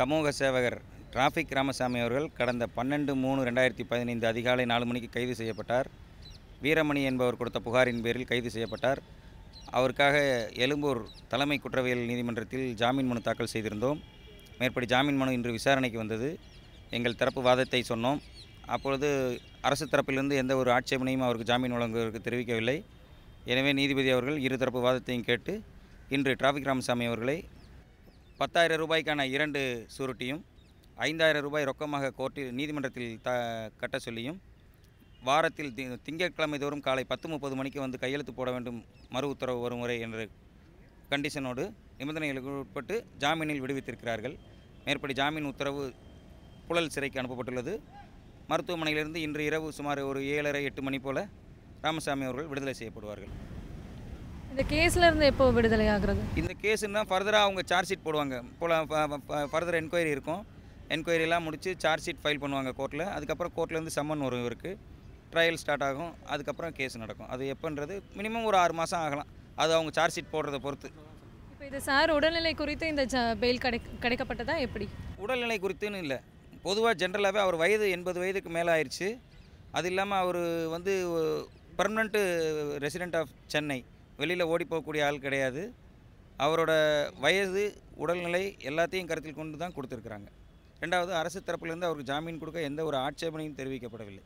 சமூக சேவகர் டிராஃபிக் ராமசாமி அவர்கள் கடந்த பன்னெண்டு மூணு ரெண்டாயிரத்தி பதினைந்து அதிகாலை நாலு மணிக்கு கைது செய்யப்பட்டார் வீரமணி என்பவர் கொடுத்த புகாரின் பேரில் கைது செய்யப்பட்டார் அவருக்காக எழும்பூர் தலைமை குற்றவியல் நீதிமன்றத்தில் ஜாமீன் மனு தாக்கல் செய்திருந்தோம் மேற்படி ஜாமீன் மனு இன்று விசாரணைக்கு வந்தது எங்கள் தரப்பு வாதத்தை சொன்னோம் அப்பொழுது அரசு தரப்பிலிருந்து எந்த ஒரு ஆட்சேபனையும் அவருக்கு ஜாமீன் வழங்குவதற்கு தெரிவிக்கவில்லை எனவே நீதிபதி அவர்கள் இருதரப்பு வாதத்தையும் கேட்டு இன்று டிராஃபிக் ராமசாமி அவர்களை பத்தாயிரம் ரூபாய்க்கான இரண்டு சுருட்டியும் ஐந்தாயிரம் ரூபாய் ரொக்கமாக கோர்ட்டில் நீதிமன்றத்தில் த கட்ட சொல்லியும் வாரத்தில் தி திங்கட்கிழமை தோறும் காலை பத்து முப்பது மணிக்கு வந்து கையெழுத்து போட வேண்டும் மறு உத்தரவு ஒரு முறை என்ற கண்டிஷனோடு நிபந்தனைகளுக்கு உட்பட்டு ஜாமீனில் விடுவித்திருக்கிறார்கள் மேற்படி ஜாமீன் உத்தரவு புழல் சிறைக்கு அனுப்பப்பட்டுள்ளது மருத்துவமனையிலிருந்து இன்று இரவு சுமார் ஒரு ஏழரை எட்டு மணி போல ராமசாமி அவர்கள் விடுதலை செய்யப்படுவார்கள் இந்த கேஸில் இருந்து எப்போ விடுதலை ஆகிறது இந்த கேஸுன்னா ஃபர்தராக அவங்க சார்ஜ் ஷீட் போடுவாங்க போல ஃபர்தர் என்கொயரி இருக்கும் என்கொயரிலாம் முடித்து சார்ஜ் ஷீட் ஃபைல் பண்ணுவாங்க கோர்ட்டில் அதுக்கப்புறம் கோர்ட்லேருந்து சம்மன் வரும் இவருக்கு ட்ரையல் ஸ்டார்ட் ஆகும் அதுக்கப்புறம் கேஸ் நடக்கும் அது எப்போன்றது மினிமம் ஒரு ஆறு மாதம் ஆகலாம் அது அவங்க சார்ஜ் ஷீட் போடுறத பொறுத்து இப்போ இது சார் உடல்நிலை குறித்து இந்த பெயில் கிடை கிடைக்கப்பட்டதா எப்படி உடல்நிலை குறித்துன்னு இல்லை பொதுவாக ஜென்ரலாகவே அவர் வயது எண்பது வயதுக்கு மேலே ஆயிடுச்சு அது இல்லாமல் அவர் வந்து பர்மனண்ட்டு ரெசிடெண்ட் ஆஃப் சென்னை வெளியில் ஓடி போகக்கூடிய ஆள் கிடையாது அவரோட வயது உடல்நிலை எல்லாத்தையும் கருத்தில் கொண்டு தான் கொடுத்துருக்குறாங்க ரெண்டாவது அரசு தரப்புலேருந்து அவருக்கு ஜாமீன் கொடுக்க எந்த ஒரு ஆட்சேபனையும் தெரிவிக்கப்படவில்லை